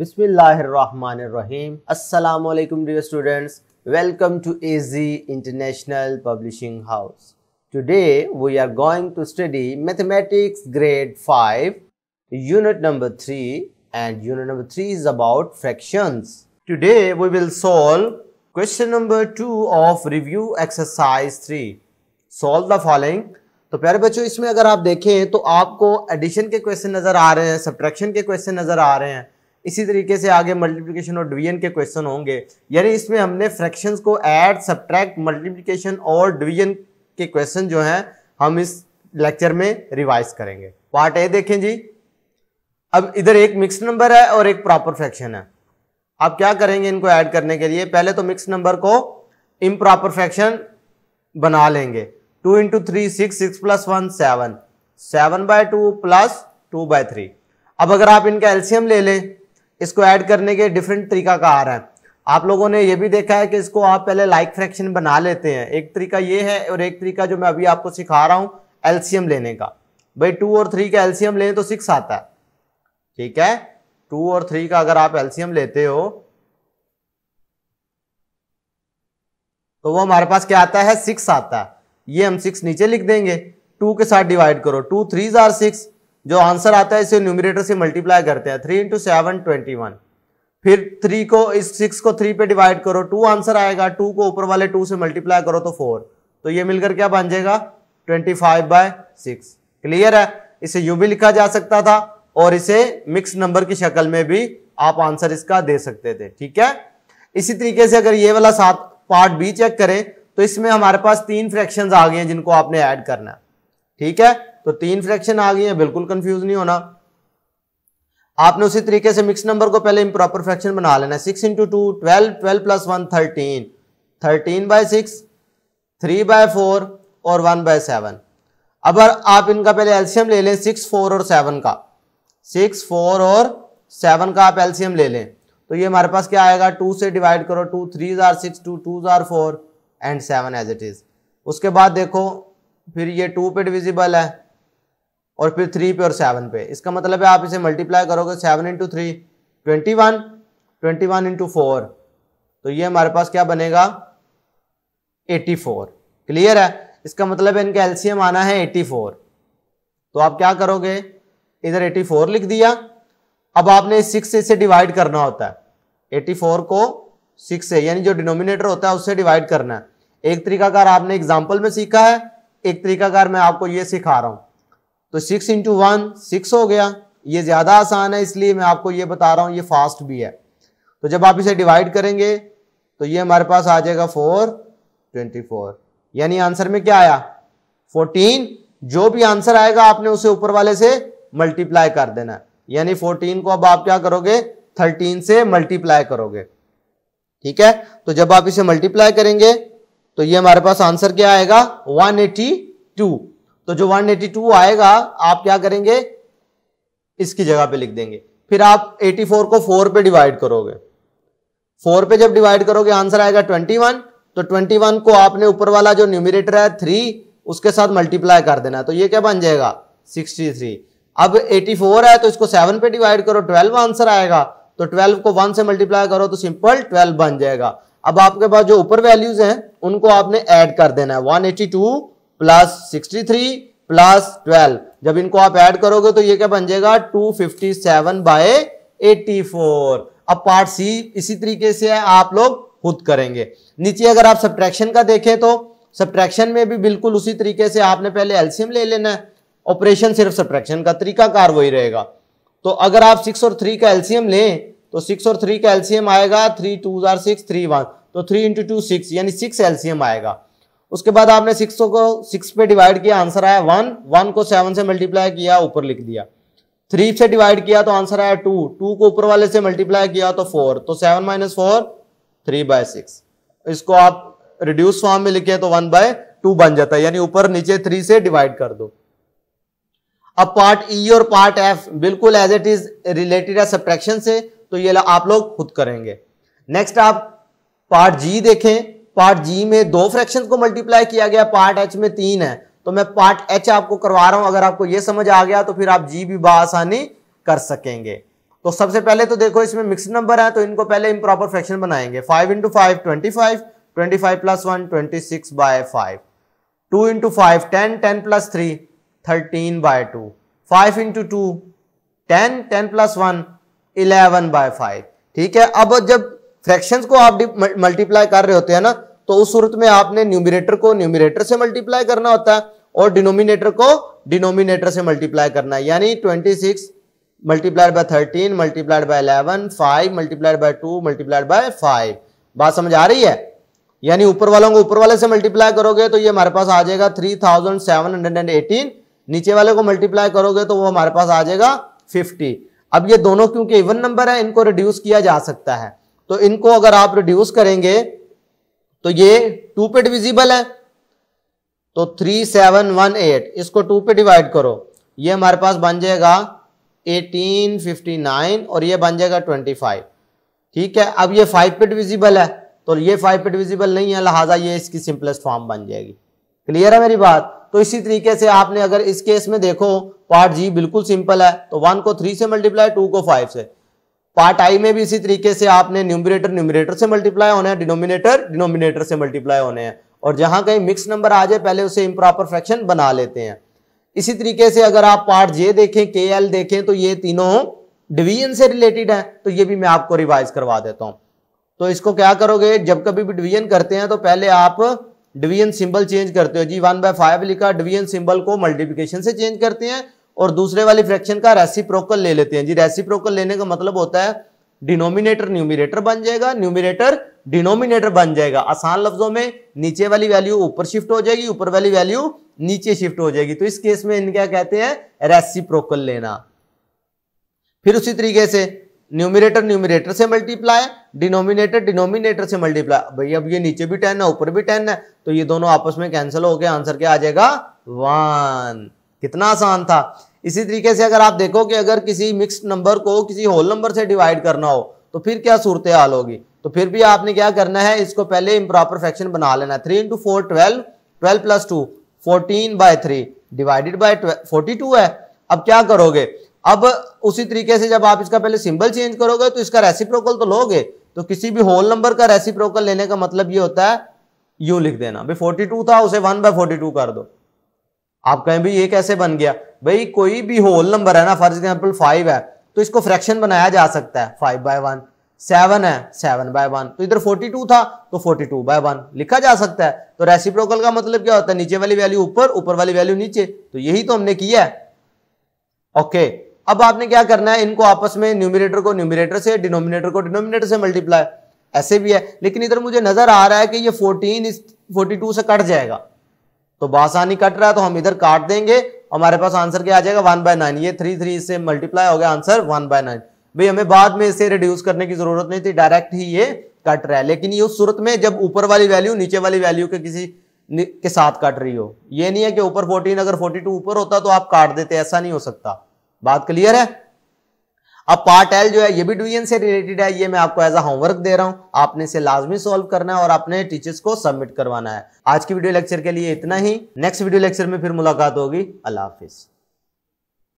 बिस्मिल्लाहिर्रहमानिर्रहीम अस्सलाम वालेकुम dear students welcome to AG international publishing house today we are going to study mathematics grade five unit number three and unit number three is about fractions today we will solve question number two of review exercise three solve the following तो प्यारे बच्चों इसमें अगर आप देखें तो आपको addition के क्वेश्चन नज़र आ रहे हैं सब्ट्रैक्शन के क्वेश्चन नज़र आ रहे हैं इसी तरीके से आगे मल्टीप्लिकेशन और डिवीजन के क्वेश्चन होंगे यानी इसमें हमने फ्रैक्शंस को ऐड सब्ट्रैक्ट मल्टीप्लिकेशन और डिवीजन के क्वेश्चन जो हैं हम इस लेक्चर में रिवाइज करेंगे पार्ट ए देखें जी अब इधर एक मिक्स नंबर है और एक प्रॉपर फ्रैक्शन है आप क्या करेंगे इनको ऐड करने के लिए पहले तो मिक्स नंबर को इम प्रॉपर फ्रैक्शन बना लेंगे two into three six six plus one seven seven by two plus two by three अब अगर आप इनका एल्सियम ले लें इसको ऐड करने के डिफरेंट तरीका का आ रहा है आप लोगों ने यह भी देखा है कि इसको आप पहले लाइक फ्रैक्शन बना लेते हैं एक तरीका ये है और एक तरीका जो मैं अभी आपको सिखा रहा हूँ एल्सियम लेने का भाई टू और थ्री का एल्सियम लें तो सिक्स आता है ठीक है टू और थ्री का अगर आप एल्सियम लेते हो तो वो हमारे पास क्या आता है सिक्स आता है ये हम सिक्स नीचे लिख देंगे टू के साथ डिवाइड करो टू थ्रीज आर सिक्स जो आंसर आता है इसे न्यूमिनेटर से मल्टीप्लाई करते हैं three into seven twenty one फिर थ्री को इस सिक्स को थ्री पे डिवाइड करो टू आंसर आएगा टू को ऊपर वाले टू से मल्टीप्लाई करो तो फोर तो ये मिलकर क्या बन जाएगा twenty five by six clear है इसे यू भी लिखा जा सकता था और इसे मिक्स नंबर की शक्ल में भी आप आंसर इसका दे सकते थे ठीक है इसी तरीके से अगर ये वाला सात पार्ट बी चेक करें तो इसमें हमारे पास तीन फ्रैक्शंस आ गए हैं जिनको आपने ऐड करना है ठीक है तो तीन फ्रैक्शन आ गई है बिल्कुल कंफ्यूज नहीं होना आपने उसी तरीके से मिक्स नंबर को पहले इम्प्रॉपर फ्रैक्शन बना लेना है six into two twelve twelve plus one thirteen thirteen by six three by four और वन बाय सेवन अब आप इनका पहले एल्सियम ले लें सिक्स फोर और सेवन का सिक्स फोर और सेवन का आप एल्सियम ले लें तो ये हमारे पास क्या आएगा टू से डिवाइड करो two three are six two two are four and seven as it is उसके बाद देखो फिर ये टू पे डिविजिबल है और फिर थ्री पे और सेवन पे इसका मतलब है आप इसे मल्टीप्लाई करोगे seven into three twenty one twenty one into four तो ये हमारे पास क्या बनेगा एटी फोर क्लियर है इसका मतलब है इनका एलसीएम आना है एटी फोर तो आप क्या करोगे इधर एटी फोर लिख दिया अब आपने सिक्स से इसे डिवाइड करना होता है एटी फोर को सिक्स से यानी जो डिनोमिनेटर होता है उससे डिवाइड करना है एक तरीका कार आपने एग्जाम्पल में सीखा है एक तरीकाकार मैं आपको ये सिखा रहा हूँ तो सिक्स इंटू वन सिक्स हो गया ये ज़्यादा आसान है इसलिए मैं आपको ये बता रहा हूँ ये फास्ट भी है तो जब आप इसे डिवाइड करेंगे तो ये हमारे पास आ जाएगा फोर ट्वेंटी फोर यानी आंसर में क्या आया फोर्टीन जो भी आंसर आएगा आपने उसे ऊपर वाले से मल्टीप्लाई कर देना है यानी फोर्टीन को अब आप क्या करोगे थर्टीन से मल्टीप्लाई करोगे ठीक है तो जब आप इसे मल्टीप्लाई करेंगे तो ये हमारे पास आंसर क्या आएगा 182 तो जो 182 आएगा आप क्या करेंगे इसकी जगह पे लिख देंगे फिर आप 84 को 4 पे डिवाइड करोगे 4 पे जब डिवाइड करोगे आंसर आएगा 21 तो 21 को आपने ऊपर वाला जो न्यूमिरेटर है थ्री उसके साथ मल्टीप्लाई कर देना है तो ये क्या बन जाएगा 63 अब 84 है तो इसको 7 पे डिवाइड करो 12 आंसर आएगा तो 12 को 1 से मल्टीप्लाई करो तो सिंपल 12 बन जाएगा अब आपके पास जो ऊपर वैल्यूज हैं उनको आपने ऐड कर देना है 182 प्लस 63 प्लस ट्वेल्व जब इनको आप ऐड करोगे तो ये क्या बन जाएगा 257 फिफ्टी सेवन बाय एटी अब पार्ट सी इसी तरीके से है आप लोग खुद करेंगे नीचे अगर आप सब्ट्रैक्शन का देखें तो सब्ट्रैक्शन में भी बिल्कुल उसी तरीके से आपने पहले एल्सियम ले लेना है ऑपरेशन सिर्फ सब्ट्रैक्शन का तरीका कार वही रहेगा तो अगर आप सिक्स और थ्री का एल्सियम लें तो सिक्स और थ्री का एल्सियम आएगा three two are six three one तो थ्री इंटू टू सिक्स यानी सिक्स एल्सियम आएगा उसके बाद आपने सिक्स को सिक्स पे डिवाइड किया आंसर आया वन वन को सेवन से मल्टीप्लाई किया ऊपर लिख दिया थ्री से डिवाइड किया तो आंसर आया टू टू को ऊपर वाले से मल्टीप्लाई किया तो फोर तो seven minus four three by six इसको आप रिड्यूस फॉर्म में लिखे तो वन बाय टू बन जाता है यानी ऊपर नीचे थ्री से डिवाइड कर दो अब पार्ट ई e और पार्ट एफ बिल्कुल एज इट इज रिलेटेड है सब्ट्रैक्शन से तो ये आप लोग खुद करेंगे नेक्स्ट आप पार्ट जी देखें पार्ट जी में दो फ्रैक्शन को मल्टीप्लाई किया गया पार्ट एच में तीन है तो मैं पार्ट एच आपको करवा रहा हूं अगर आपको ये समझ आ गया तो फिर आप जी भी बसानी कर सकेंगे तो सबसे पहले तो देखो इसमें मिक्स नंबर है तो इनको पहले प्रॉपर फ्रैक्शन बनाएंगे five into five twenty five twenty five plus one twenty six by five two into five ten ten plus three thirteen by two five into two ten ten plus one eleven by five ठीक है अब जब fractions को आप multiply कर रहे होते हैं ना तो उस सूरत में आपने न्यूमिनेटर को न्यूमिनेटर से मल्टीप्लाई करना होता है और डिनोमिनेटर को डिनोमिनेटर से मल्टीप्लाई करना है यानी twenty six multiplied by thirteen multiplied by eleven five multiplied by two multiplied by five बात समझ आ रही है यानी ऊपर वालों को ऊपर वाले से मल्टीप्लाई करोगे तो ये हमारे पास आ जाएगा three thousand seven hundred and eighteen नीचे वाले को मल्टीप्लाई करोगे तो वो हमारे पास आ जाएगा फिफ्टी अब ये दोनों क्योंकि इवन नंबर है इनको रिड्यूस किया जा सकता है तो इनको अगर आप रिड्यूस करेंगे तो ये टू पे डिविजिबल है तो थ्री सेवन वन एट इसको टू पे डिवाइड करो ये हमारे पास बन जाएगा एटीन फिफ्टी नाइन और ये बन जाएगा ट्वेंटी फाइव ठीक है अब ये फाइव पे डिविजिबल है तो ये फाइव पे डिविजिबल नहीं है लिहाजा ये इसकी सिंपलेस्ट फॉर्म बन जाएगी क्लियर है मेरी बात तो इसी तरीके से आपने अगर इस केस में देखो पार्ट जी बिल्कुल सिंपल है तो वन को थ्री से मल्टीप्लाई टू को फाइव से पार्ट आई में भी इसी तरीके से आपने न्यूमिनेटर न्यूमिनेटर से मल्टीप्लाई होने हैं डिनोमिनेटर डिनोमिनेटर से मल्टीप्लाई होने हैं और जहां कहीं मिक्स नंबर आ जाए पहले उसे इम्प्रॉपर फ्रैक्शन बना लेते हैं इसी तरीके से अगर आप पार्ट जे देखें के एल देखें तो ये तीनों डिवीजन से रिलेटेड है तो ये भी मैं आपको रिवाइज करवा देता हूं तो इसको क्या करोगे जब कभी भी डिवीजन करते हैं तो पहले आप डिवीजन सिंबल चेंज करते हो जी वन बाय फाइव लिखा डिवीजन सिंबल को मल्टीप्लिकेशन से चेंज करते हैं और दूसरे वाली फ्रैक्शन का रेसिप्रोकल ले लेते हैं जी रेसिप्रोकल लेने का मतलब होता है डिनोमिनेटर न्यूमिनेटर बन जाएगा न्यूमिनेटर डिनोमिनेटर बन जाएगा आसान लफ्जों में नीचे वाली वैल्यू ऊपर शिफ्ट हो जाएगी ऊपर वाली वैल्यू नीचे शिफ्ट हो जाएगी तो इस केस में इन क्या कहते हैं रेसिप्रोकल लेना फिर उसी तरीके से न्यूमिनेटर न्यूमिनेटर से मल्टीप्लाई डिनोमिनेटर डिनोमिनेटर से मल्टीप्लाई भाई अब ये नीचे भी टेन है ऊपर भी टेन है तो ये दोनों आपस में कैंसिल हो गया आंसर क्या आ जाएगा वन कितना आसान था इसी तरीके से अगर आप देखो कि अगर किसी मिक्स्ड नंबर को किसी होल नंबर से डिवाइड करना हो तो फिर क्या सूरत हाल होगी तो फिर भी आपने क्या करना है इसको पहले इम्प्रॉपर फ्रैक्शन बना लेना है three into four twelve twelve plus two fourteen by three divided by forty two है अब क्या करोगे अब उसी तरीके से जब आप इसका पहले सिंबल चेंज करोगे तो इसका रेसिप्रोकल तो लोगे तो किसी भी होल नंबर का रेसिप्रोकल लेने का मतलब ये होता है यू लिख देना भाई फोर्टी टू था उसे वन बाय फोर्टी टू कर दो आप कहें भाई ये कैसे बन गया भाई कोई भी होल नंबर है ना फॉर एग्जाम्पल फाइव है तो इसको फ्रैक्शन बनाया जा सकता है फाइव बाय वन सेवन है सेवन बाय वन तो इधर फोर्टी टू था तो फोर्टी टू बाय वन लिखा जा सकता है तो रेसिप्रोकल का मतलब क्या होता है नीचे वाली वैल्यू ऊपर ऊपर वाली वैल्यू नीचे तो यही तो हमने किया है ओके okay. अब आपने क्या करना है इनको आपस में न्यूमिनेटर को न्यूमिनेटर से डिनोमिनेटर को डिनोमिनेटर से मल्टीप्लाई ऐसे भी है लेकिन इधर मुझे नजर आ रहा है कि ये 14 इस 42 से कट जाएगा तो बासानी कट रहा है तो हम इधर काट देंगे हमारे पास आंसर क्या आ जाएगा वन बाय नाइन ये थ्री थ्री इससे मल्टीप्लाई हो गया आंसर वन बाय नाइन भाई हमें बाद में इसे रिड्यूस करने की जरूरत नहीं थी डायरेक्ट ही ये कट रहा है लेकिन ये उस सूरत में जब ऊपर वाली वैल्यू नीचे वाली वैल्यू के किसी के साथ कट रही हो ये नहीं है कि ऊपर 14 अगर 42 ऊपर होता तो आप काट देते ऐसा नहीं हो सकता बात क्लियर है अब पार्ट एल जो है ये भी डिवीजन से रिलेटेड है ये मैं आपको एज अ होमवर्क दे रहा हूं आपने इसे लाजमी सॉल्व करना है और अपने टीचर्स को सबमिट करवाना है आज की वीडियो लेक्चर के लिए इतना ही नेक्स्ट वीडियो लेक्चर में फिर मुलाकात होगी अल्लाह हाफिज़